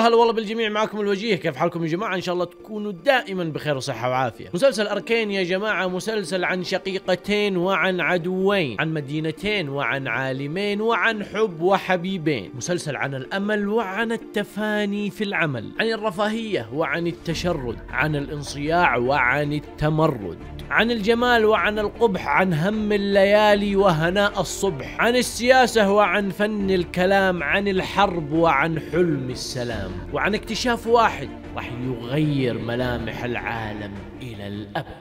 هلا والله بالجميع معكم الوجيه كيف حالكم يا جماعه ان شاء الله تكونوا دائما بخير وصحه وعافيه مسلسل اركين يا جماعه مسلسل عن شقيقتين وعن عدوين عن مدينتين وعن عالمين وعن حب وحبيبين مسلسل عن الامل وعن التفاني في العمل عن الرفاهيه وعن التشرد عن الانصياع وعن التمرد عن الجمال وعن القبح عن هم الليالي وهناء الصبح عن السياسه وعن فن الكلام عن الحرب وعن حلم السلام العالم وعن اكتشاف واحد راح يغير ملامح العالم إلى الأبد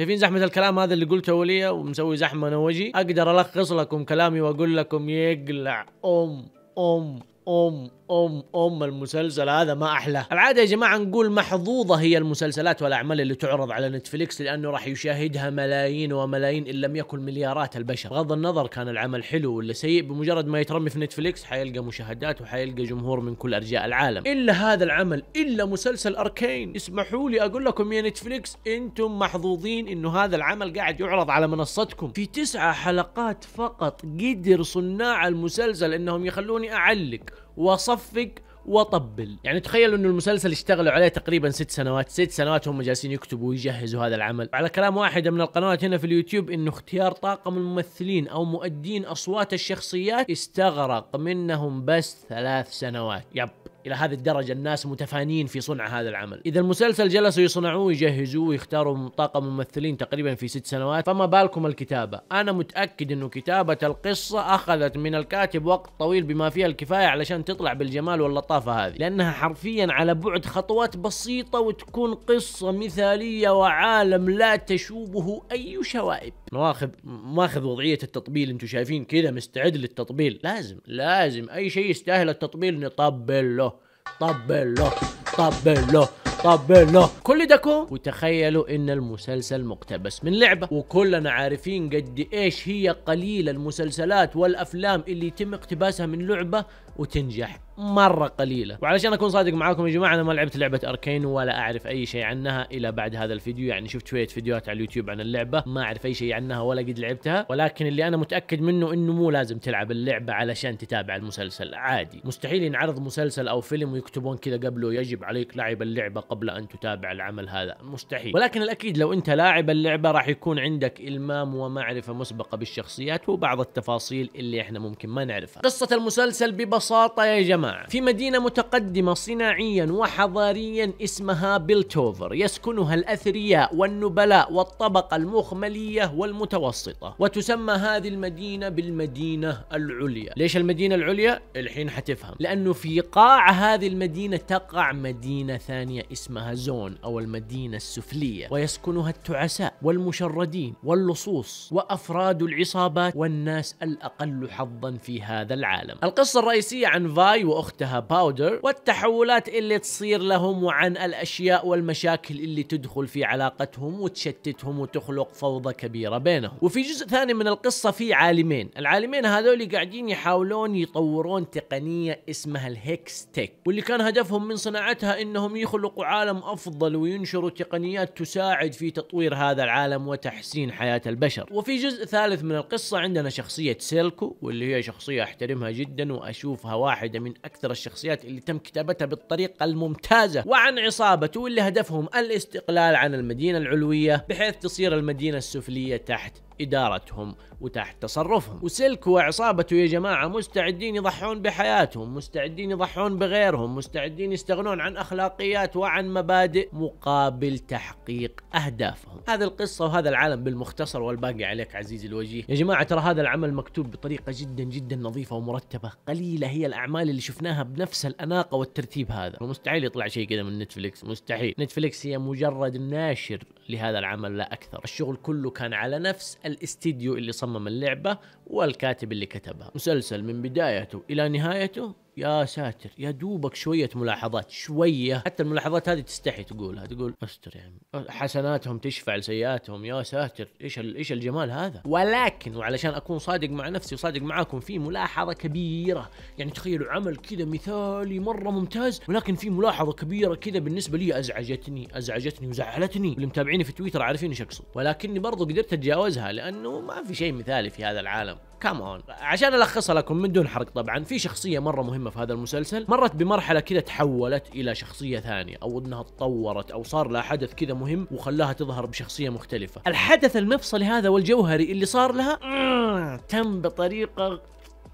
شايفين زحمة الكلام هذا اللي قلته وليا ومسوي زحمة انا وجهي اقدر الخص لكم كلامي واقول لكم يقلع ام ام ام ام ام المسلسل هذا ما احلاه العاده يا جماعه نقول محظوظه هي المسلسلات والاعمال اللي تعرض على نتفليكس لانه راح يشاهدها ملايين وملايين ان لم يكن مليارات البشر بغض النظر كان العمل حلو ولا سيء بمجرد ما يترمي في نتفليكس حيلقى مشاهدات وحيلقى جمهور من كل ارجاء العالم الا هذا العمل الا مسلسل اركين اسمحوا لي اقول لكم يا نتفليكس انتم محظوظين انه هذا العمل قاعد يعرض على منصتكم في تسعة حلقات فقط قدر صناع المسلسل انهم يخلوني اعلق وصفق وطبل يعني تخيلوا انه المسلسل اشتغلوا عليه تقريبا ست سنوات ست سنوات هم جالسين يكتبوا ويجهزوا هذا العمل على كلام واحدة من القنوات هنا في اليوتيوب انه اختيار طاقم الممثلين او مؤدين اصوات الشخصيات استغرق منهم بس ثلاث سنوات يب الى هذه الدرجه الناس متفانين في صنع هذا العمل اذا المسلسل جلسوا يصنعوه يجهزوه ويختاروا طاقم ممثلين تقريبا في ست سنوات فما بالكم الكتابه انا متاكد انه كتابه القصه اخذت من الكاتب وقت طويل بما فيها الكفايه علشان تطلع بالجمال واللطافه هذه لانها حرفيا على بعد خطوات بسيطه وتكون قصه مثاليه وعالم لا تشوبه اي شوائب مواخذ ماخذ وضعيه التطبيل انتم شايفين كذا مستعد للتطبيل لازم لازم اي شيء يستاهل التطبيل نطبل له طبله طبله طبله كل ده كوم وتخيلوا ان المسلسل مقتبس من لعبه وكلنا عارفين قد ايش هي قليله المسلسلات والافلام اللي يتم اقتباسها من لعبه وتنجح مره قليله وعلشان اكون صادق معاكم يا جماعه انا ما لعبت لعبه اركين ولا اعرف اي شيء عنها الى بعد هذا الفيديو يعني شفت شويه فيديوهات على اليوتيوب عن اللعبه ما اعرف اي شيء عنها ولا قد لعبتها ولكن اللي انا متاكد منه انه مو لازم تلعب اللعبه علشان تتابع المسلسل عادي مستحيل ينعرض مسلسل او فيلم ويكتبون كذا قبله يجب عليك لعب اللعبه قبل ان تتابع العمل هذا مستحيل ولكن الاكيد لو انت لاعب اللعبه راح يكون عندك المام ومعرفه مسبقه بالشخصيات وبعض التفاصيل اللي احنا ممكن ما نعرفها قصه المسلسل ببساطه يا جماعه في مدينة متقدمة صناعيا وحضاريا اسمها بيلتوفر يسكنها الأثرياء والنبلاء والطبقة المخملية والمتوسطة وتسمى هذه المدينة بالمدينة العليا ليش المدينة العليا؟ الحين حتفهم لأنه في قاع هذه المدينة تقع مدينة ثانية اسمها زون أو المدينة السفلية ويسكنها التعساء والمشردين واللصوص وأفراد العصابات والناس الأقل حظا في هذا العالم القصة الرئيسية عن فاي و واختها باودر والتحولات اللي تصير لهم وعن الاشياء والمشاكل اللي تدخل في علاقتهم وتشتتهم وتخلق فوضى كبيره بينهم وفي جزء ثاني من القصه في عالمين العالمين هذول قاعدين يحاولون يطورون تقنيه اسمها الهيكس تيك واللي كان هدفهم من صناعتها انهم يخلقوا عالم افضل وينشروا تقنيات تساعد في تطوير هذا العالم وتحسين حياه البشر وفي جزء ثالث من القصه عندنا شخصيه سيلكو واللي هي شخصيه احترمها جدا واشوفها واحده من أكثر الشخصيات اللي تم كتابتها بالطريقة الممتازة وعن عصابته اللي هدفهم الاستقلال عن المدينة العلوية بحيث تصير المدينة السفلية تحت ادارتهم وتحت تصرفهم وسلك وعصابته يا جماعه مستعدين يضحون بحياتهم مستعدين يضحون بغيرهم مستعدين يستغنون عن اخلاقيات وعن مبادئ مقابل تحقيق اهدافهم هذه القصه وهذا العالم بالمختصر والباقي عليك عزيزي الوجيه يا جماعه ترى هذا العمل مكتوب بطريقه جدا جدا نظيفه ومرتبه قليله هي الاعمال اللي شفناها بنفس الاناقه والترتيب هذا مستحيل يطلع شيء كذا من نتفليكس مستحيل نتفليكس هي مجرد ناشر لهذا العمل لا اكثر الشغل كله كان على نفس الاستديو اللي صمم اللعبة والكاتب اللي كتبها مسلسل من بدايته إلى نهايته يا ساتر يا دوبك شويه ملاحظات شويه حتى الملاحظات هذه تستحي تقولها تقول استر يا عمي حسناتهم تشفع لسيئاتهم يا ساتر ايش ايش الجمال هذا ولكن وعلشان اكون صادق مع نفسي وصادق معاكم في ملاحظه كبيره يعني تخيلوا عمل كذا مثالي مره ممتاز ولكن في ملاحظه كبيره كذا بالنسبه لي ازعجتني ازعجتني وزعلتني اللي متابعيني في تويتر عارفين ايش اقصد ولكني برضو قدرت اتجاوزها لانه ما في شيء مثالي في هذا العالم كمان عشان الخصها لكم من دون حرق طبعا في شخصيه مره مهمه في هذا المسلسل مرت بمرحله كذا تحولت الى شخصيه ثانيه او انها تطورت او صار لها حدث كذا مهم وخلاها تظهر بشخصيه مختلفه الحدث المفصلي هذا والجوهري اللي صار لها آه، تم بطريقه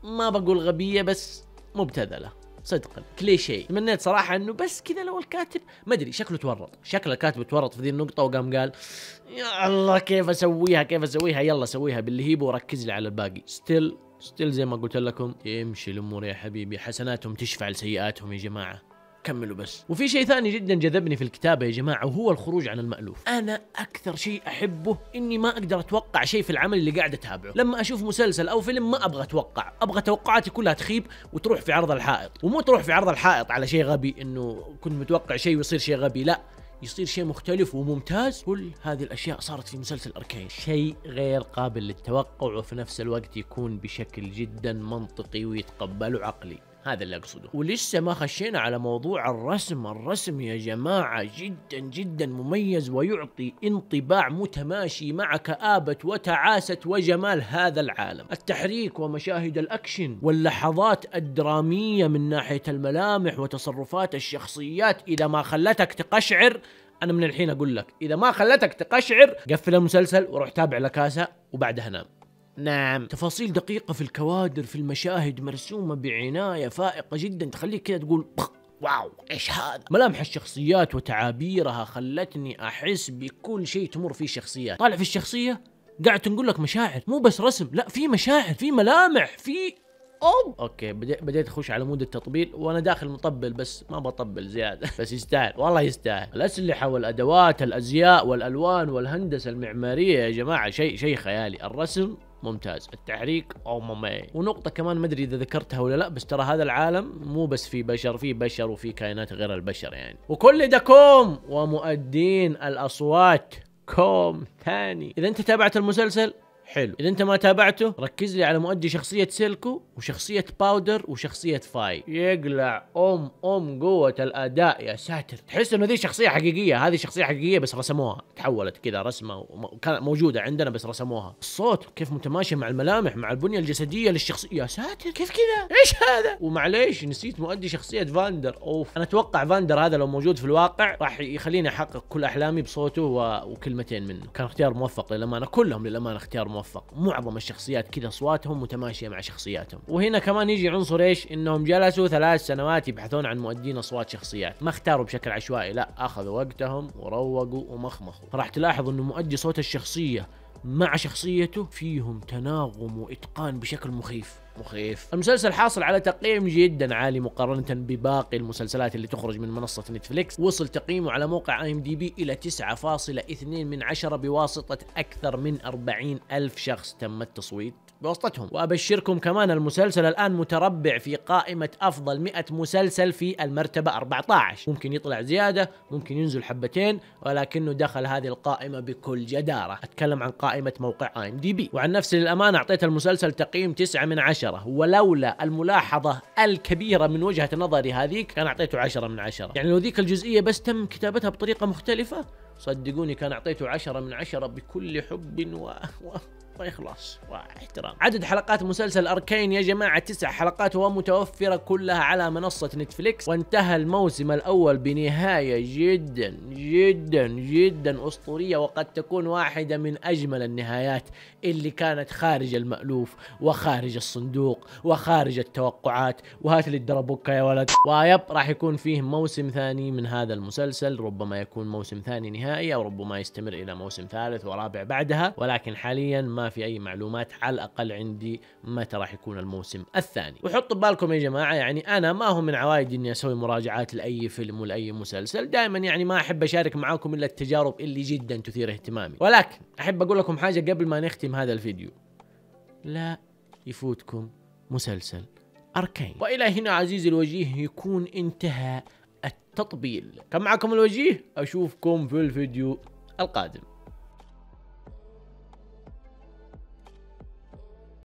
ما بقول غبيه بس مبتذله صدقا كليشيه تمنيت صراحه انه بس كذا لو الكاتب ما ادري شكله تورط شكل الكاتب تورط في ذي النقطه وقام قال يا الله كيف اسويها كيف اسويها يلا سويها باللي هيبه وركز لي على الباقي ستيل ستيل زي ما قلت لكم يمشي الامور يا حبيبي حسناتهم تشفع لسيئاتهم يا جماعه كملوا بس وفي شيء ثاني جدا جذبني في الكتابه يا جماعه وهو الخروج عن المالوف انا اكثر شيء احبه اني ما اقدر اتوقع شيء في العمل اللي قاعد اتابعه لما اشوف مسلسل او فيلم ما ابغى اتوقع ابغى توقعاتي كلها تخيب وتروح في عرض الحائط ومو تروح في عرض الحائط على شيء غبي انه كنت متوقع شيء ويصير شيء غبي لا يصير شيء مختلف وممتاز كل هذه الاشياء صارت في مسلسل اركين شيء غير قابل للتوقع وفي نفس الوقت يكون بشكل جدا منطقي ويتقبله عقلي هذا اللي اقصده ولسه ما خشينا على موضوع الرسم الرسم يا جماعة جدا جدا مميز ويعطي انطباع متماشي مع كآبة وتعاسة وجمال هذا العالم التحريك ومشاهد الأكشن واللحظات الدرامية من ناحية الملامح وتصرفات الشخصيات إذا ما خلتك تقشعر أنا من الحين أقول لك إذا ما خلتك تقشعر قفل المسلسل وروح تابع لكاسة وبعدها نام نعم تفاصيل دقيقة في الكوادر في المشاهد مرسومة بعناية فائقة جدا تخليك كذا تقول واو ايش هذا ملامح الشخصيات وتعابيرها خلتني احس بكل شيء تمر فيه شخصيات طالع في الشخصية قاعد تنقل لك مشاعر مو بس رسم لا في مشاعر في ملامح في اوب اوكي بديت بديت اخش على مود التطبيل وانا داخل مطبل بس ما بطبل زياده بس يستاهل والله يستاهل الاسلحه والادوات الازياء والالوان والهندسه المعماريه يا جماعه شيء شيء خيالي الرسم ممتاز التحريك او مامي ونقطه كمان ما ادري اذا ذكرتها ولا لا بس ترى هذا العالم مو بس في بشر في بشر وفي كائنات غير البشر يعني وكل دكوم ومؤدين الاصوات كوم ثاني اذا انت تابعت المسلسل حلو اذا انت ما تابعته ركز لي على مؤدي شخصيه سيلكو وشخصيه باودر وشخصيه فاي يقلع ام ام قوه الاداء يا ساتر تحس انه ذي شخصيه حقيقيه هذه شخصيه حقيقيه بس رسموها تحولت كذا رسمه وكانت موجوده عندنا بس رسموها الصوت كيف متماشي مع الملامح مع البنيه الجسديه للشخصيه يا ساتر كيف كذا ايش هذا ومعليش نسيت مؤدي شخصيه فاندر اوف انا اتوقع فاندر هذا لو موجود في الواقع راح يخليني احقق كل احلامي بصوته و... وكلمتين منه كان اختيار موفق للامانه كلهم للامانه اختيار موفق موفق معظم الشخصيات كذا صواتهم متماشيه مع شخصياتهم وهنا كمان يجي عنصر ايش انهم جلسوا ثلاث سنوات يبحثون عن مؤدين اصوات شخصيات ما اختاروا بشكل عشوائي لا اخذوا وقتهم وروقوا ومخمخوا راح تلاحظ انه مؤدي صوت الشخصيه مع شخصيته فيهم تناغم واتقان بشكل مخيف مخيف المسلسل حاصل على تقييم جدا عالي مقارنة بباقي المسلسلات اللي تخرج من منصة نتفليكس وصل تقييمه على موقع اي ام دي بي الى 9.2 من عشرة بواسطة اكثر من 40 الف شخص تم التصويت بواسطتهم وابشركم كمان المسلسل الان متربع في قائمة افضل 100 مسلسل في المرتبة 14 ممكن يطلع زيادة ممكن ينزل حبتين ولكنه دخل هذه القائمة بكل جدارة اتكلم عن قائمة موقع اي ام دي بي وعن نفسي للامانة اعطيت المسلسل تقييم 9 من 10 عشرة ولولا الملاحظة الكبيرة من وجهة نظري هذيك كان أعطيته عشرة من عشرة يعني لو ذيك الجزئية بس تم كتابتها بطريقة مختلفة صدقوني كان أعطيته عشرة من عشرة بكل حب و... و... واخلاص طيب، واحترام عدد حلقات مسلسل أركين يا جماعة تسع حلقات ومتوفرة كلها على منصة نتفليكس وانتهى الموسم الأول بنهاية جدا جدا جدا أسطورية وقد تكون واحدة من أجمل النهايات اللي كانت خارج المألوف وخارج الصندوق وخارج التوقعات وهات لي الدربوكة يا ولد ويب راح يكون فيه موسم ثاني من هذا المسلسل ربما يكون موسم ثاني نهائي أو ربما يستمر إلى موسم ثالث ورابع بعدها ولكن حاليا ما ما في اي معلومات على الاقل عندي متى راح يكون الموسم الثاني وحطوا بالكم يا جماعه يعني انا ما هو من عوايدي اني اسوي مراجعات لاي فيلم ولا اي مسلسل دائما يعني ما احب اشارك معاكم الا التجارب اللي جدا تثير اهتمامي ولكن احب اقول لكم حاجه قبل ما نختم هذا الفيديو لا يفوتكم مسلسل أركين وإلى هنا عزيزي الوجيه يكون انتهى التطبيل كان معكم الوجيه أشوفكم في الفيديو القادم